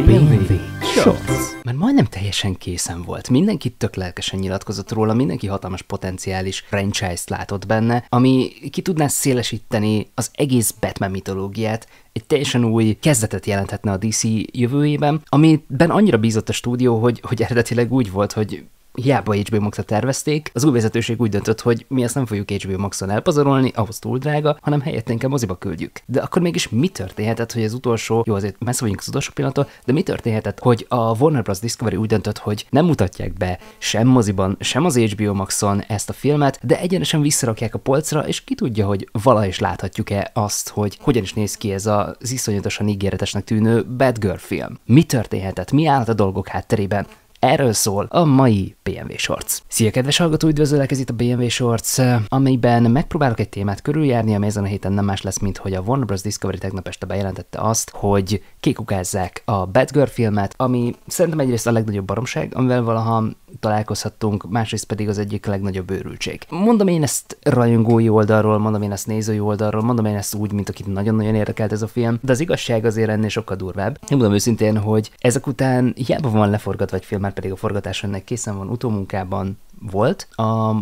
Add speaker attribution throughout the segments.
Speaker 1: BMW Shorts. majdnem teljesen készen volt. Mindenki tök lelkesen nyilatkozott róla, mindenki hatalmas potenciális franchise-t látott benne, ami ki tudná szélesíteni az egész Batman mitológiát, egy teljesen új kezdetet jelenthetne a DC jövőjében, amiben annyira bízott a stúdió, hogy, hogy eredetileg úgy volt, hogy hiába HBO max tervezték, az új vezetőség úgy döntött, hogy mi ezt nem fogjuk HBO Max-on elpazarolni, ahhoz túl drága, hanem helyette inkább moziba küldjük. De akkor mégis mi történhetett, hogy az utolsó, jó azért messze vagyunk az utolsó pillanattól, de mi történhetett, hogy a Warner Bros. Discovery úgy döntött, hogy nem mutatják be sem moziban, sem az HBO Max-on ezt a filmet, de egyenesen visszarakják a polcra, és ki tudja, hogy vala is láthatjuk-e azt, hogy hogyan is néz ki ez az iszonyatosan ígéretesnek tűnő Bad Girl film. Mi történhetett? Mi állt a dolgok hátterében? Erről szól a mai BMW Shorts. Szia, kedves hallgató, üdvözöllek, ez itt a BMW Shorts, eh, amiben megpróbálok egy témát körüljárni, ami ezen a héten nem más lesz, mint hogy a Warner Bros. Discovery tegnap este bejelentette azt, hogy kikukázzák a Batgirl filmet, ami szerintem egyrészt a legnagyobb baromság, amivel valaha találkozhattunk, másrészt pedig az egyik legnagyobb őrültség. Mondom én ezt rajongói oldalról, mondom én ezt nézői oldalról, mondom én ezt úgy, mint akit nagyon-nagyon érdekelt ez a film, de az igazság azért ennél sokkal durvább. Én mondom őszintén, hogy ezek után hiába van leforgatva egy film, már pedig a forgatás ennek készen van, utómunkában volt. A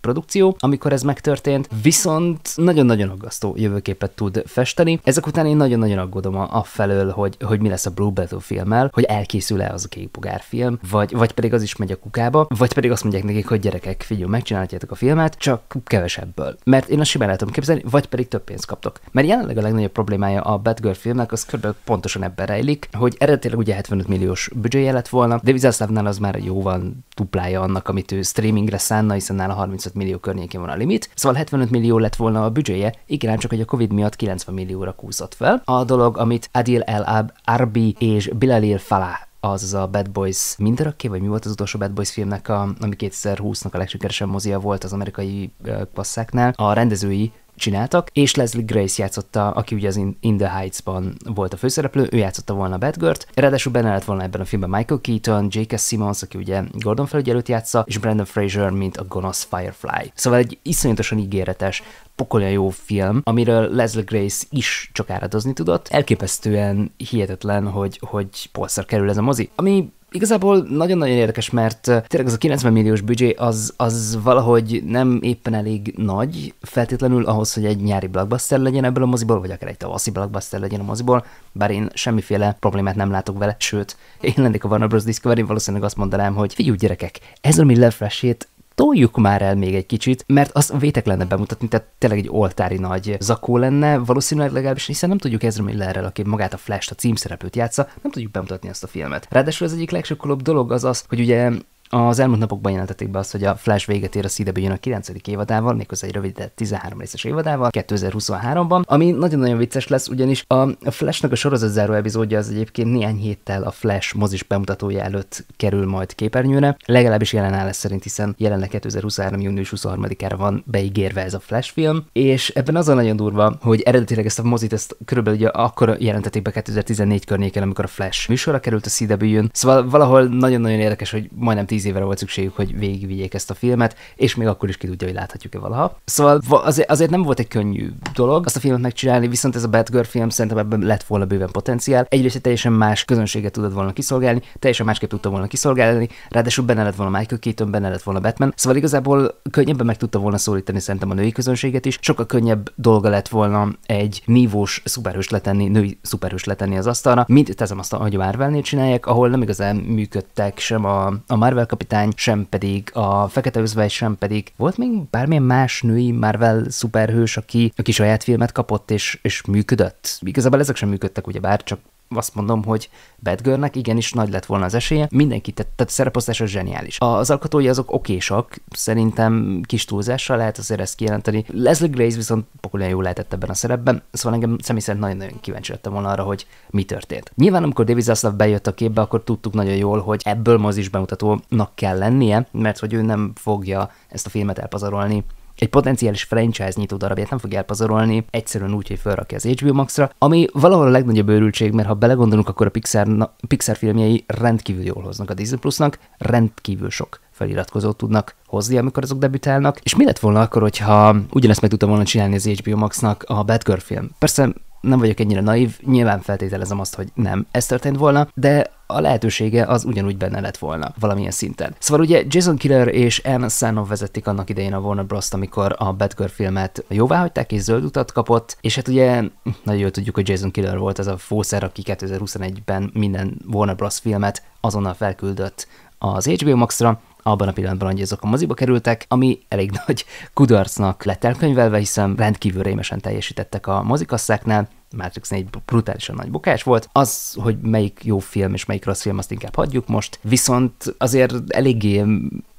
Speaker 1: produkció, amikor ez megtörtént, viszont nagyon-nagyon aggasztó jövőképet tud festeni. Ezek után én nagyon-nagyon aggódom felől, hogy, hogy mi lesz a Blue Battle filmmel, hogy elkészül-e az a kék film, vagy, vagy pedig az is megy a kukába, vagy pedig azt mondják nekik, hogy gyerekek, figyelj, megcsinálhatjátok a filmet, csak kevesebből. Mert én azt simán lehetem képzelni, vagy pedig több pénzt kaptok. Mert jelenleg a legnagyobb problémája a Batgirl filmnek az körülbelül pontosan ebben rejlik, hogy eredetileg ugye 75 milliós büdzséje lett volna, de Vizaszlávnál az már jóval duplája annak, amit ő streamingre szánna, hiszen nála 30 35 millió környékén van a limit, szóval 75 millió lett volna a büdzséje, igen, csak hogy a Covid miatt 90 millióra kúszott fel. A dolog, amit Adil El Arbi és Bilalil Falah az a Bad Boys mindörökké, vagy mi volt az utolsó Bad Boys filmnek, a, ami 2020-nak a legsikeresebb mozia volt az amerikai passzáknál. A rendezői csináltak, és Leslie Grace játszotta, aki ugye az In the Heights-ban volt a főszereplő, ő játszotta volna Batgirl-t, ráadásul benne lett volna ebben a filmben Michael Keaton, J.K. Simmons, aki ugye Gordon felügyelőt játsza, és Brandon Fraser, mint a gonosz Firefly. Szóval egy iszonyatosan ígéretes, pokolja jó film, amiről Leslie Grace is csak áradozni tudott. Elképesztően hihetetlen, hogy, hogy polszer kerül ez a mozi. Ami igazából nagyon-nagyon érdekes, mert tényleg ez a 90 milliós büdzsé az, az valahogy nem éppen elég nagy feltétlenül ahhoz, hogy egy nyári blockbuster legyen ebből a moziból, vagy akár egy tavaszi blockbuster legyen a moziból, bár én semmiféle problémát nem látok vele, sőt, én lennék a Warner Bros. Discovery, valószínűleg azt mondanám, hogy figyelj gyerekek, ez a mi lefreshét toljuk már el még egy kicsit, mert azt vétek lenne bemutatni, tehát tényleg egy oltári nagy zakó lenne, valószínűleg legalábbis, hiszen nem tudjuk Ezra Millerrel, aki magát a Flash-t, a címszereplőt játsza, nem tudjuk bemutatni ezt a filmet. Ráadásul az egyik legsokkolóbb dolog az az, hogy ugye az elmúlt napokban jelentették be azt, hogy a Flash véget ér a CW jön a 9. évadával, méghozzá egy rövid 13 részes évadával 2023-ban, ami nagyon-nagyon vicces lesz, ugyanis a Flashnak a záró epizódja az egyébként néhány héttel a Flash mozis bemutatója előtt kerül majd képernyőre, legalábbis jelen állás szerint, hiszen jelenleg 2023. június 23-ára van beígérve ez a Flash film, és ebben az a nagyon durva, hogy eredetileg ezt a mozit ezt körülbelül ugye akkor jelentették be 2014 környéken, amikor a Flash műsorra került a CW-n, szóval valahol nagyon-nagyon érdekes, hogy majdnem 10 tíz évre volt szükségük, hogy végigvigyék ezt a filmet, és még akkor is ki tudja, hogy láthatjuk-e valaha. Szóval azért, nem volt egy könnyű dolog azt a filmet megcsinálni, viszont ez a Batgirl film szerintem ebben lett volna bőven potenciál. Egyrészt egy teljesen más közönséget tudott volna kiszolgálni, teljesen másképp tudta volna kiszolgálni, ráadásul benne lett volna Michael Keaton, benne lett volna Batman, szóval igazából könnyebben meg tudta volna szólítani szerintem a női közönséget is, sokkal könnyebb dolga lett volna egy nívós szuperhős letenni, női szuperhős letenni az asztalra, mint teszem azt, hogy a Marvelnél csinálják, ahol nem igazán működtek sem a, a Marvel kapitány, sem pedig a Fekete Özvegy, sem pedig volt még bármilyen más női Marvel szuperhős, aki, aki saját filmet kapott és, és működött. Igazából ezek sem működtek, bár csak azt mondom, hogy Batgirlnek igenis nagy lett volna az esélye, mindenki tehát, tehát szereposztása zseniális. Az alkotói azok okésak, szerintem kis túlzással lehet azért ezt kijelenteni. Leslie Grace viszont pokolian jól lehetett ebben a szerepben, szóval engem személy szerint nagyon-nagyon kíváncsi lettem volna arra, hogy mi történt. Nyilván, amikor David Zaslav bejött a képbe, akkor tudtuk nagyon jól, hogy ebből mozis bemutatónak kell lennie, mert hogy ő nem fogja ezt a filmet elpazarolni egy potenciális franchise nyitó darabját nem fogja elpazarolni, egyszerűen úgy, hogy felrakja az HBO Max-ra, ami valahol a legnagyobb őrültség, mert ha belegondolunk, akkor a Pixar, na, Pixar filmjei rendkívül jól hoznak a Disney Plusnak, rendkívül sok feliratkozót tudnak hozni, amikor azok debütálnak. És mi lett volna akkor, hogyha ugyanezt meg tudtam volna csinálni az HBO Max-nak a Girl film? Persze nem vagyok ennyire naív, nyilván feltételezem azt, hogy nem ez történt volna, de a lehetősége az ugyanúgy benne lett volna valamilyen szinten. Szóval ugye Jason Killer és Anne Sanov vezették annak idején a Warner Bros. amikor a Batgirl filmet jóvá hagyták és zöld utat kapott, és hát ugye nagyon jól tudjuk, hogy Jason Killer volt ez a fószer, aki 2021-ben minden Warner Bros. filmet azonnal felküldött az HBO Max-ra, abban a pillanatban, hogy azok a moziba kerültek, ami elég nagy kudarcnak lett elkönyvelve, hiszen rendkívül rémesen teljesítettek a mozikasszáknál, Matrix 4 brutálisan nagy bukás volt. Az, hogy melyik jó film és melyik rossz film, azt inkább hagyjuk most. Viszont azért eléggé,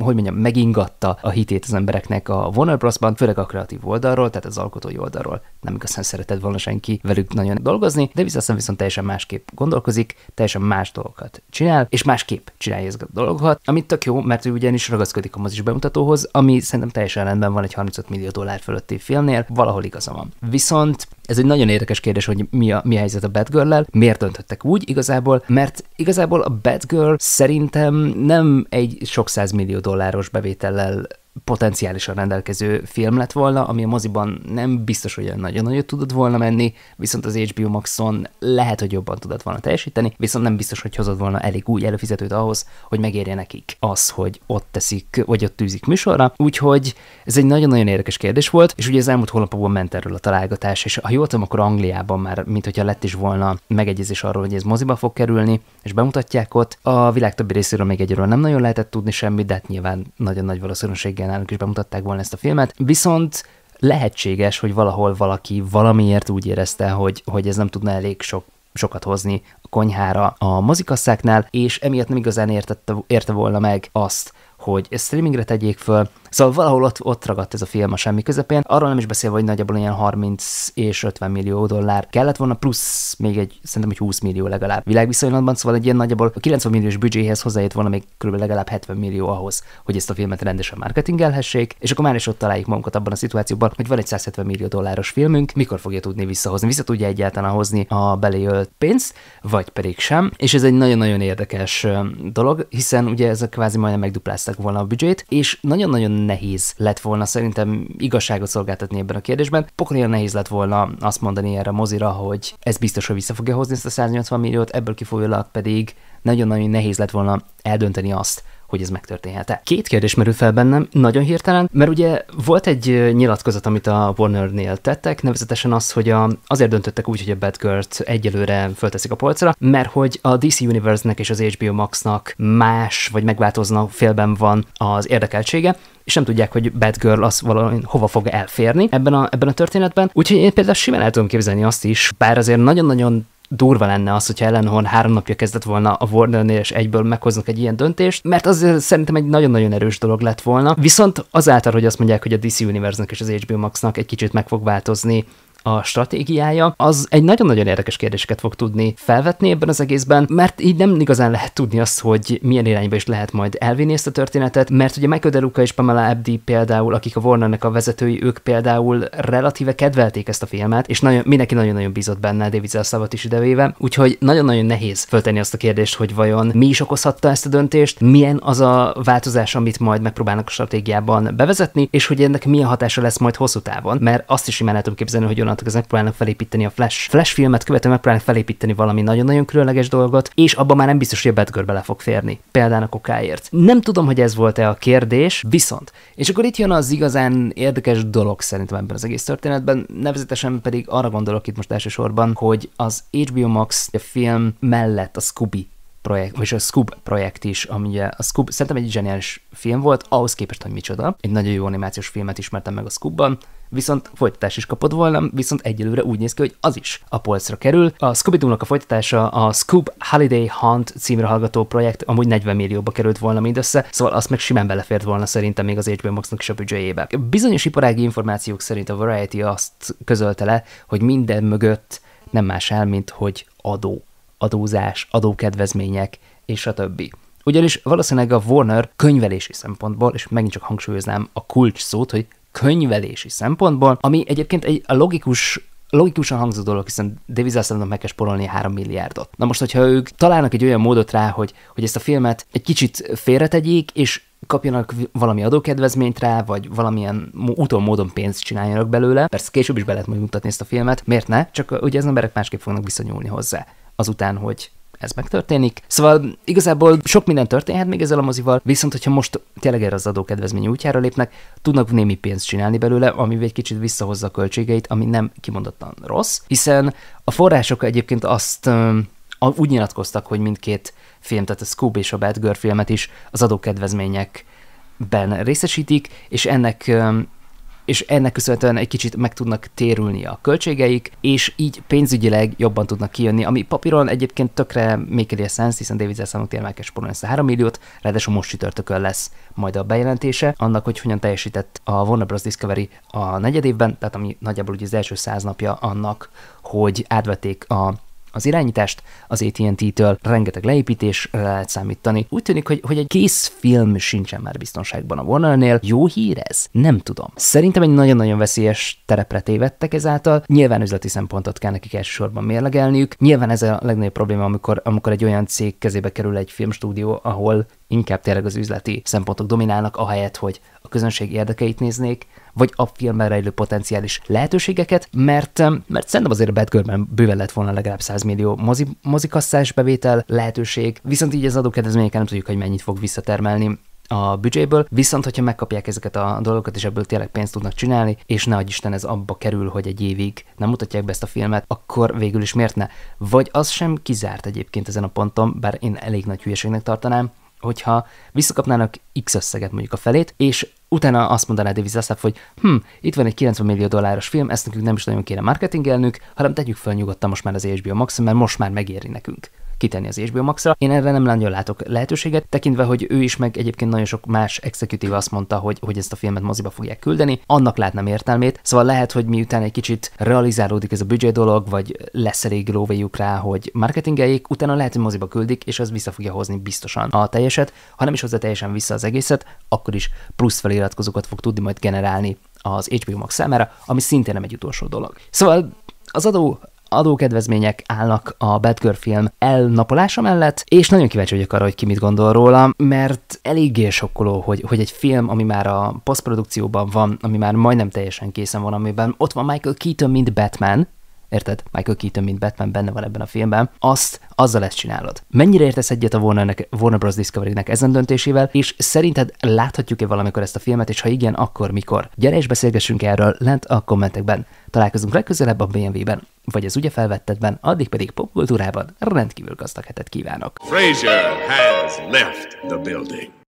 Speaker 1: hogy mondjam, megingatta a hitét az embereknek a Warner bros főleg a kreatív oldalról, tehát az alkotói oldalról. Nem igazán szeretett volna senki velük nagyon dolgozni, de viszont viszont teljesen másképp gondolkozik, teljesen más dolgokat csinál, és másképp csinálja ezeket a dolgokat, amit tök jó, mert ő ugyanis ragaszkodik a mozis bemutatóhoz, ami szerintem teljesen rendben van egy 35 millió dollár fölötti filmnél, valahol igaza van. Viszont ez egy nagyon érdekes kérdés, hogy mi a, mi a helyzet a batgirl miért döntöttek úgy igazából, mert igazából a Batgirl szerintem nem egy sok millió dolláros bevétellel potenciálisan rendelkező film lett volna, ami a moziban nem biztos, hogy nagyon nagyot tudott volna menni, viszont az HBO Maxon lehet, hogy jobban tudott volna teljesíteni, viszont nem biztos, hogy hozott volna elég új előfizetőt ahhoz, hogy megérje nekik az, hogy ott teszik, vagy ott tűzik műsorra. Úgyhogy ez egy nagyon-nagyon érdekes kérdés volt, és ugye az elmúlt hónapokban ment erről a találgatás, és ha jól tudom, akkor Angliában már, mint hogyha lett is volna megegyezés arról, hogy ez moziba fog kerülni, és bemutatják ott. A világ többi részéről még egyről nem nagyon lehetett tudni semmit, de hát nyilván nagyon nagy valószínűséggel igen, nálunk is bemutatták volna ezt a filmet, viszont lehetséges, hogy valahol valaki valamiért úgy érezte, hogy, hogy ez nem tudna elég sok sokat hozni a konyhára a mozikasszáknál, és emiatt nem igazán értette, érte volna meg azt, hogy streamingre tegyék föl, Szóval valahol ott, ott ragadt ez a film a semmi közepén. Arról nem is beszélve, hogy nagyjából ilyen 30 és 50 millió dollár kellett volna, plusz még egy, szerintem egy 20 millió legalább világviszonylatban, szóval egy ilyen nagyjából a 90 milliós büdzséhez hozzájött volna még kb. legalább 70 millió ahhoz, hogy ezt a filmet rendesen marketingelhessék, és akkor már is ott találjuk magunkat abban a szituációban, hogy van egy 170 millió dolláros filmünk, mikor fogja tudni visszahozni, vissza tudja egyáltalán hozni a beléölt pénzt, vagy pedig sem. És ez egy nagyon-nagyon érdekes dolog, hiszen ugye ezek kvázi majdnem megdupláztak volna a büdzsét, és nagyon-nagyon nehéz lett volna szerintem igazságot szolgáltatni ebben a kérdésben. Pokolian nehéz lett volna azt mondani erre a mozira, hogy ez biztos, hogy vissza fogja hozni ezt a 180 milliót, ebből kifolyólag pedig nagyon-nagyon nehéz lett volna eldönteni azt, hogy ez megtörténhet-e. Két kérdés merül fel bennem, nagyon hirtelen, mert ugye volt egy nyilatkozat, amit a Warner-nél tettek, nevezetesen az, hogy a, azért döntöttek úgy, hogy a Batgirl-t egyelőre fölteszik a polcra, mert hogy a DC Universe-nek és az HBO Max-nak más, vagy megváltozna félben van az érdekeltsége, és nem tudják, hogy Batgirl az valami hova fog elférni ebben a, ebben a történetben. Úgyhogy én például simán el tudom képzelni azt is, bár azért nagyon-nagyon durva lenne az, hogyha Ellen Horn három napja kezdett volna a Warner és egyből meghoznak egy ilyen döntést, mert az szerintem egy nagyon-nagyon erős dolog lett volna. Viszont azáltal, hogy azt mondják, hogy a DC Universe-nak és az HBO Max-nak egy kicsit meg fog változni a stratégiája, az egy nagyon-nagyon érdekes kérdéseket fog tudni felvetni ebben az egészben, mert így nem igazán lehet tudni azt, hogy milyen irányba is lehet majd elvinni ezt a történetet, mert ugye Michael DeLuca és Pamela Abdi például, akik a Warnernek a vezetői, ők például relatíve kedvelték ezt a filmet, és nagyon, mindenki nagyon-nagyon bízott benne, David Zelszavat is idevéve, úgyhogy nagyon-nagyon nehéz föltenni azt a kérdést, hogy vajon mi is okozhatta ezt a döntést, milyen az a változás, amit majd megpróbálnak a stratégiában bevezetni, és hogy ennek milyen hatása lesz majd hosszú távon, mert azt is imádhatom képzelni, hogy pillanatok, az megpróbálnak felépíteni a Flash, Flash filmet, követően megpróbálnak felépíteni valami nagyon-nagyon különleges dolgot, és abban már nem biztos, hogy a Batgirl bele fog férni, például a kokáért. Nem tudom, hogy ez volt-e a kérdés, viszont. És akkor itt jön az igazán érdekes dolog szerintem ebben az egész történetben, nevezetesen pedig arra gondolok itt most elsősorban, hogy az HBO Max film mellett a Scooby projekt, vagy a Scoob projekt is, ami ugye a Scoob szerintem egy zseniális film volt, ahhoz képest, hogy micsoda. Egy nagyon jó animációs filmet ismertem meg a Scoobban, viszont folytatás is kapott volna, viszont egyelőre úgy néz ki, hogy az is a polcra kerül. A scooby a folytatása a Scoob Holiday Hunt címre hallgató projekt amúgy 40 millióba került volna mindössze, szóval azt meg simán belefért volna szerintem még az HBO max is a büdzsőjébe. Bizonyos iparági információk szerint a Variety azt közölte le, hogy minden mögött nem más el, mint hogy adó adózás, adókedvezmények, és a többi. Ugyanis valószínűleg a Warner könyvelési szempontból, és megint csak hangsúlyoznám a kulcs szót, hogy könyvelési szempontból, ami egyébként egy a logikus logikusan hangzó dolog, hiszen devizászlánnak meg kell sporolni 3 milliárdot. Na most, hogyha ők találnak egy olyan módot rá, hogy, hogy ezt a filmet egy kicsit félretegyék, és kapjanak valami adókedvezményt rá, vagy valamilyen úton módon pénzt csináljanak belőle. Persze később is be lehet majd mutatni ezt a filmet, miért ne? Csak ugye az emberek másképp fognak viszonyulni hozzá azután, hogy ez megtörténik. Szóval igazából sok minden történhet még ezzel a mozival, viszont hogyha most tényleg erre az adókedvezmény útjára lépnek, tudnak némi pénzt csinálni belőle, ami egy kicsit visszahozza a költségeit, ami nem kimondottan rossz, hiszen a források egyébként azt ö, úgy nyilatkoztak, hogy mindkét film, tehát a Scoob és a Bad Girl filmet is az adókedvezményekben részesítik, és ennek ö, és ennek köszönhetően egy kicsit meg tudnak térülni a költségeik, és így pénzügyileg jobban tudnak kijönni, ami papíron egyébként tökre make a sense, hiszen David Zelszámok tényleg meg kell ezt a 3 milliót, ráadásul most csütörtökön lesz majd a bejelentése annak, hogy hogyan teljesített a Warner Bros. Discovery a negyedévben, tehát ami nagyjából ugye az első száz napja annak, hogy átvették a az irányítást az AT&T-től rengeteg leépítésre lehet számítani. Úgy tűnik, hogy, hogy egy kész film sincsen már biztonságban a vonalnél. Jó hír ez? Nem tudom. Szerintem egy nagyon-nagyon veszélyes terepre tévedtek ezáltal. Nyilván üzleti szempontot kell nekik elsősorban mérlegelniük. Nyilván ez a legnagyobb probléma, amikor, amikor egy olyan cég kezébe kerül egy filmstúdió, ahol inkább tényleg az üzleti szempontok dominálnak, ahelyett, hogy a közönség érdekeit néznék, vagy a filmben rejlő potenciális lehetőségeket, mert, mert szerintem azért Batgirlben bőven lett volna legalább 100 millió mozi, mozikasszás bevétel lehetőség, viszont így az adókedvezményekkel nem tudjuk, hogy mennyit fog visszatermelni a büdzséből, viszont hogyha megkapják ezeket a dolgokat, és ebből tényleg pénzt tudnak csinálni, és ne Isten ez abba kerül, hogy egy évig nem mutatják be ezt a filmet, akkor végül is miért ne? Vagy az sem kizárt egyébként ezen a ponton, bár én elég nagy hülyeségnek tartanám, hogyha visszakapnának X összeget, mondjuk a felét, és utána azt mondaná Davis Zaslav, hogy hm, itt van egy 90 millió dolláros film, ezt nekünk nem is nagyon kéne marketingelnünk, hanem tegyük fel nyugodtan most már az HBO max mert most már megéri nekünk kitenni az HBO max -ra. Én erre nem nagyon látok lehetőséget, tekintve, hogy ő is, meg egyébként nagyon sok más executive azt mondta, hogy, hogy ezt a filmet moziba fogják küldeni, annak látnám értelmét. Szóval lehet, hogy miután egy kicsit realizálódik ez a büdzsé dolog, vagy lesz elég lóvéjuk rá, hogy marketingeljék, utána lehet, hogy moziba küldik, és az vissza fogja hozni biztosan a teljeset, ha nem is hozza teljesen vissza az egészet, akkor is plusz feliratkozókat fog tudni majd generálni az HBO Max számára, ami szintén nem egy utolsó dolog. Szóval az adó adókedvezmények állnak a Batgirl film elnapolása mellett, és nagyon kíváncsi vagyok arra, hogy ki mit gondol róla, mert eléggé sokkoló, hogy, hogy egy film, ami már a posztprodukcióban van, ami már majdnem teljesen készen van, amiben ott van Michael Keaton, mint Batman, érted? Michael Keaton, mint Batman benne van ebben a filmben, azt azzal ezt csinálod. Mennyire értesz egyet a Warner, Warner Bros. Discovery-nek ezen döntésével, és szerinted láthatjuk-e valamikor ezt a filmet, és ha igen, akkor mikor? Gyere és beszélgessünk erről lent a kommentekben. Találkozunk legközelebb a BMW-ben vagy az ugye felvettetben, addig pedig popkultúrában rendkívül gazdag hetet kívánok. Fraser has left the building.